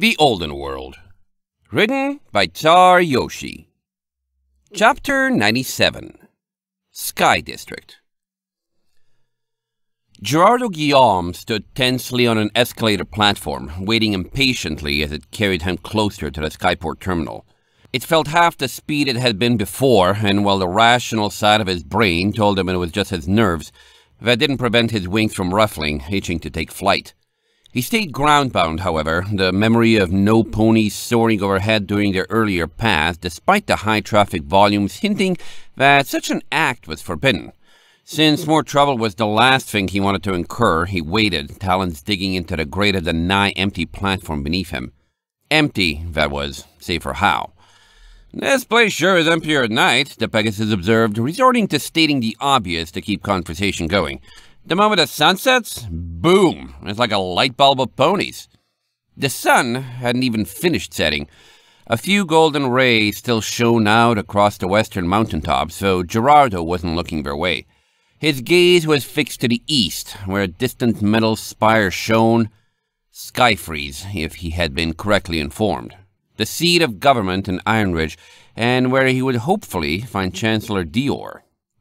The Olden World. Written by Char Yoshi. Chapter 97 Sky District. Gerardo Guillaume stood tensely on an escalator platform, waiting impatiently as it carried him closer to the Skyport terminal. It felt half the speed it had been before, and while the rational side of his brain told him it was just his nerves, that didn't prevent his wings from ruffling, itching to take flight. He stayed groundbound, however, the memory of no ponies soaring overhead during their earlier path, despite the high traffic volumes hinting that such an act was forbidden. Since more trouble was the last thing he wanted to incur, he waited, talons digging into the greater than nigh empty platform beneath him. Empty, that was, save for how. This place sure is emptier at night, the Pegasus observed, resorting to stating the obvious to keep conversation going. The moment the sun sets, boom, it's like a light bulb of ponies. The sun hadn't even finished setting. A few golden rays still shone out across the western tops. so Gerardo wasn't looking their way. His gaze was fixed to the east, where a distant metal spire shone. Skyfreeze, if he had been correctly informed. The seat of government in Ironridge, and where he would hopefully find Chancellor Dior.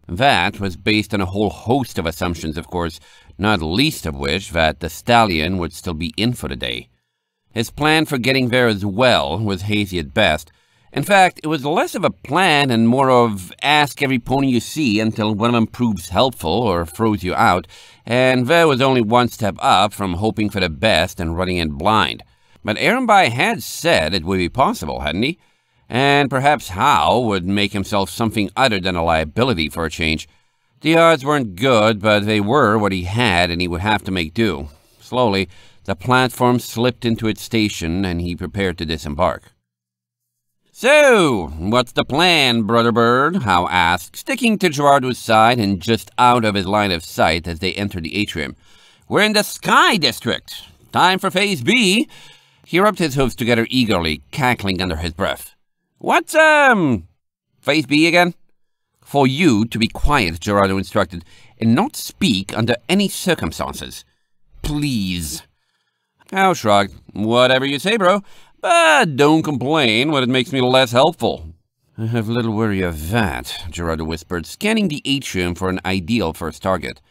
That was based on a whole host of assumptions, of course, not least of which that the stallion would still be in for the day. His plan for getting there as well was hazy at best. In fact, it was less of a plan and more of ask every pony you see until one of them proves helpful or throws you out, and there was only one step up from hoping for the best and running in blind. But Arambai had said it would be possible, hadn't he? and perhaps how would make himself something other than a liability for a change. The odds weren't good, but they were what he had, and he would have to make do. Slowly, the platform slipped into its station, and he prepared to disembark. So, what's the plan, Brother Bird? Howe asked, sticking to Gerardo's side and just out of his line of sight as they entered the atrium. We're in the Sky District. Time for Phase B. He rubbed his hooves together eagerly, cackling under his breath. What's, um, Phase B again? For you to be quiet, Gerardo instructed, and not speak under any circumstances. Please. Cal shrugged. Whatever you say, bro. But don't complain when it makes me less helpful. I have little worry of that, Gerardo whispered, scanning the atrium for an ideal first target.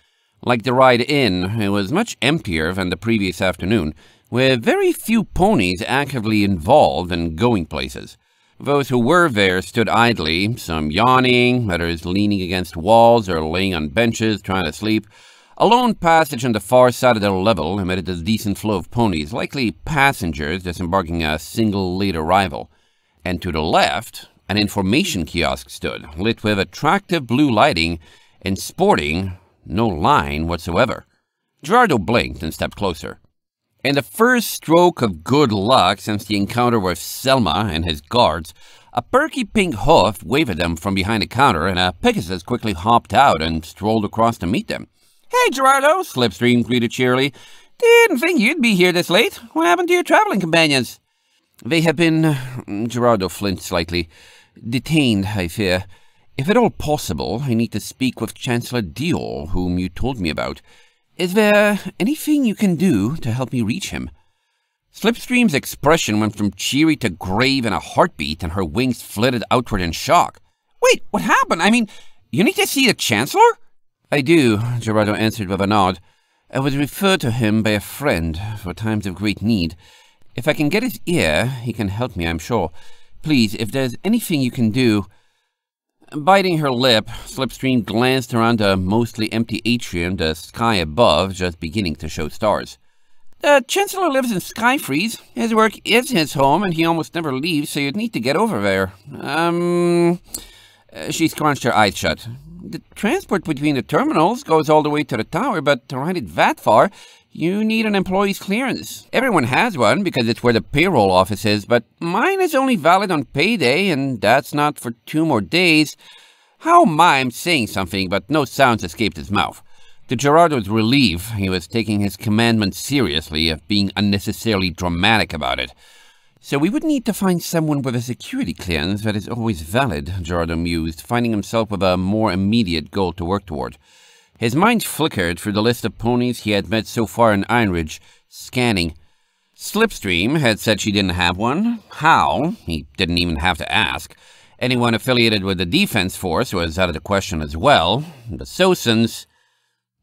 Like the ride in, it was much emptier than the previous afternoon, with very few ponies actively involved in going places. Those who were there stood idly, some yawning, others leaning against walls or laying on benches trying to sleep. A lone passage on the far side of the level emitted a decent flow of ponies, likely passengers disembarking a single late arrival. And to the left, an information kiosk stood, lit with attractive blue lighting and sporting no line whatsoever. Gerardo blinked and stepped closer. And the first stroke of good luck since the encounter with Selma and his guards, a perky pink hoof waved at them from behind a counter and a Pegasus quickly hopped out and strolled across to meet them. Hey, Gerardo, Slipstream greeted cheerily. Didn't think you'd be here this late. What happened to your traveling companions? They have been, Gerardo flinched slightly, detained, I fear. If at all possible, I need to speak with Chancellor Dior, whom you told me about. Is there anything you can do to help me reach him? Slipstream's expression went from cheery to grave in a heartbeat, and her wings flitted outward in shock. Wait, what happened? I mean, you need to see the Chancellor? I do, Gerardo answered with a nod. I was referred to him by a friend for times of great need. If I can get his ear, he can help me, I'm sure. Please, if there's anything you can do, Biting her lip, Slipstream glanced around a mostly empty atrium, the sky above just beginning to show stars. The Chancellor lives in Skyfreeze. His work is his home, and he almost never leaves, so you'd need to get over there. Um... Uh, she scrunched her eyes shut. The transport between the terminals goes all the way to the tower, but to ride it that far, you need an employee's clearance. Everyone has one because it's where the payroll office is, but mine is only valid on payday, and that's not for two more days. How mime saying something, but no sounds escaped his mouth. To Gerardo's relief, he was taking his commandment seriously of uh, being unnecessarily dramatic about it. So we would need to find someone with a security clearance that is always valid, Gerardo mused, finding himself with a more immediate goal to work toward. His mind flickered through the list of ponies he had met so far in Ironridge, scanning. Slipstream had said she didn't have one. How? He didn't even have to ask. Anyone affiliated with the defense force was out of the question as well. The Sosans...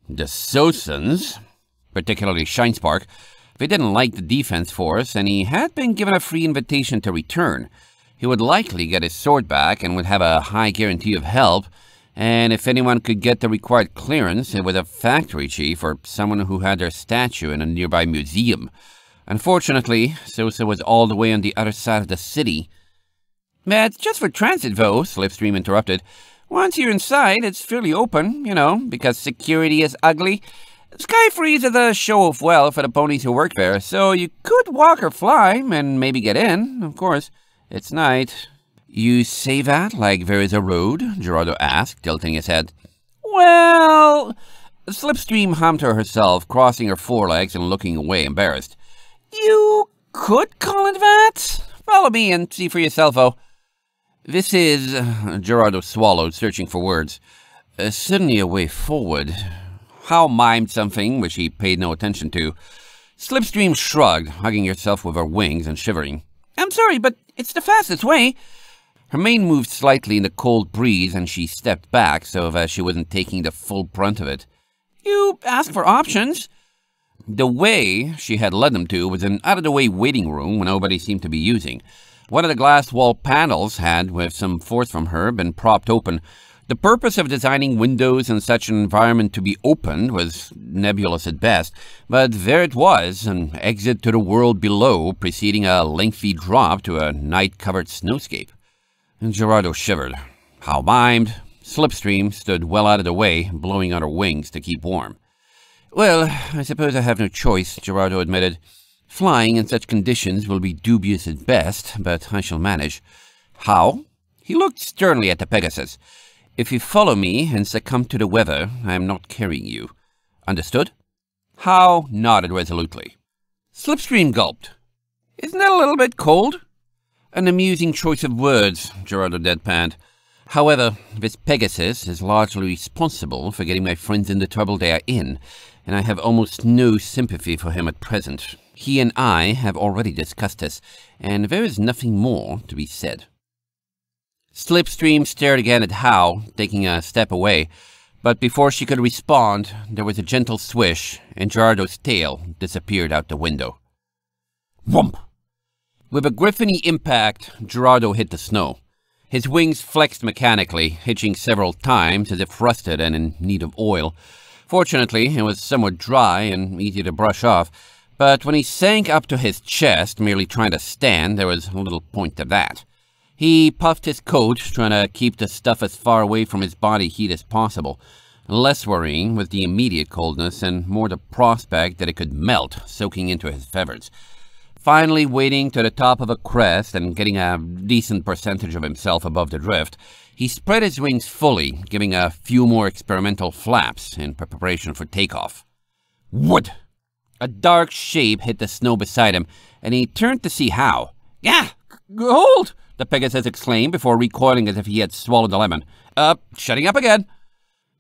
The Sosans, particularly Shinespark, they didn't like the defense force, and he had been given a free invitation to return. He would likely get his sword back and would have a high guarantee of help, and if anyone could get the required clearance, it was a factory chief or someone who had their statue in a nearby museum. Unfortunately, Sosa was all the way on the other side of the city. That's just for transit, though, Slipstream interrupted. Once you're inside, it's fairly open, you know, because security is ugly. Skyfreeze is a show of well for the ponies who work there, so you could walk or fly and maybe get in, of course. It's night, you say that like there is a road? Gerardo asked, tilting his head. Well, Slipstream hummed to herself, crossing her forelegs and looking away embarrassed. You could call it that? Follow me and see for yourself, oh. This is, Gerardo swallowed, searching for words, uh, suddenly a way forward. How mimed something which he paid no attention to. Slipstream shrugged, hugging herself with her wings and shivering. I'm sorry, but it's the fastest way. Her mane moved slightly in the cold breeze and she stepped back so that she wasn't taking the full brunt of it. You ask for options. The way she had led them to was an out-of-the-way waiting room nobody seemed to be using. One of the glass wall panels had, with some force from her, been propped open. The purpose of designing windows in such an environment to be opened was nebulous at best, but there it was, an exit to the world below preceding a lengthy drop to a night-covered snowscape. And Gerardo shivered. How mimed, Slipstream stood well out of the way, blowing on her wings to keep warm. Well, I suppose I have no choice, Gerardo admitted. Flying in such conditions will be dubious at best, but I shall manage. How? He looked sternly at the Pegasus. If you follow me and succumb to the weather, I am not carrying you. Understood? Howe nodded resolutely. Slipstream gulped. Isn't that a little bit cold? An amusing choice of words, Gerardo deadpanned. However, this Pegasus is largely responsible for getting my friends into trouble they are in, and I have almost no sympathy for him at present. He and I have already discussed this, and there is nothing more to be said. Slipstream stared again at Hal, taking a step away, but before she could respond, there was a gentle swish, and Gerardo's tail disappeared out the window. Whomp! With a griffony impact, Gerardo hit the snow. His wings flexed mechanically, hitching several times as if rusted and in need of oil. Fortunately, it was somewhat dry and easy to brush off, but when he sank up to his chest, merely trying to stand, there was little point to that. He puffed his coat, trying to keep the stuff as far away from his body heat as possible. Less worrying was the immediate coldness and more the prospect that it could melt, soaking into his feathers. Finally, wading to the top of a crest and getting a decent percentage of himself above the drift, he spread his wings fully, giving a few more experimental flaps in preparation for takeoff. What? A dark shape hit the snow beside him, and he turned to see how. Yeah, hold! The Pegasus exclaimed before recoiling as if he had swallowed a lemon. Uh, shutting up again.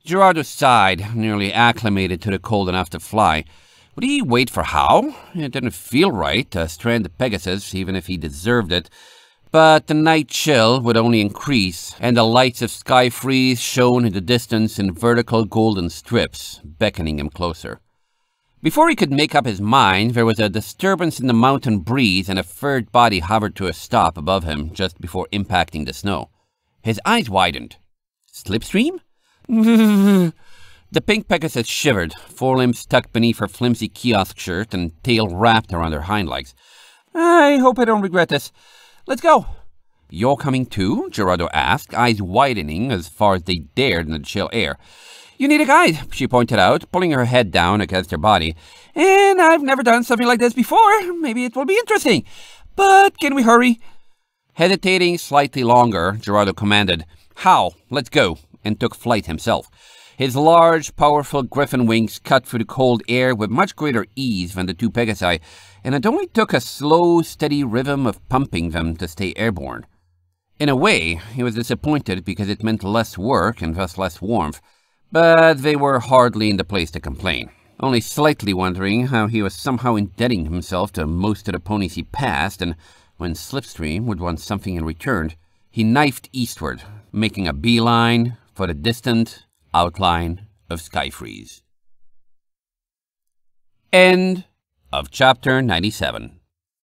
Gerardo sighed, nearly acclimated to the cold enough to fly. Would he wait for Howe? It didn't feel right to strand Pegasus, even if he deserved it. But the night chill would only increase, and the lights of Sky Freeze shone in the distance in vertical golden strips, beckoning him closer. Before he could make up his mind, there was a disturbance in the mountain breeze and a third body hovered to a stop above him just before impacting the snow. His eyes widened. Slipstream? The pink Pegasus shivered, forelimbs tucked beneath her flimsy kiosk shirt and tail wrapped around her hind legs. I hope I don't regret this. Let's go. You're coming too? Gerardo asked, eyes widening as far as they dared in the chill air. You need a guide, she pointed out, pulling her head down against her body. And I've never done something like this before. Maybe it will be interesting. But can we hurry? Hesitating slightly longer, Gerardo commanded, How? Let's go, and took flight himself. His large, powerful griffin wings cut through the cold air with much greater ease than the two Pegasi, and it only took a slow, steady rhythm of pumping them to stay airborne. In a way, he was disappointed because it meant less work and thus less warmth, but they were hardly in the place to complain, only slightly wondering how he was somehow indebting himself to most of the ponies he passed, and when Slipstream would want something in return, he knifed eastward, making a beeline for the distant, outline of Skyfreeze. End of chapter 97.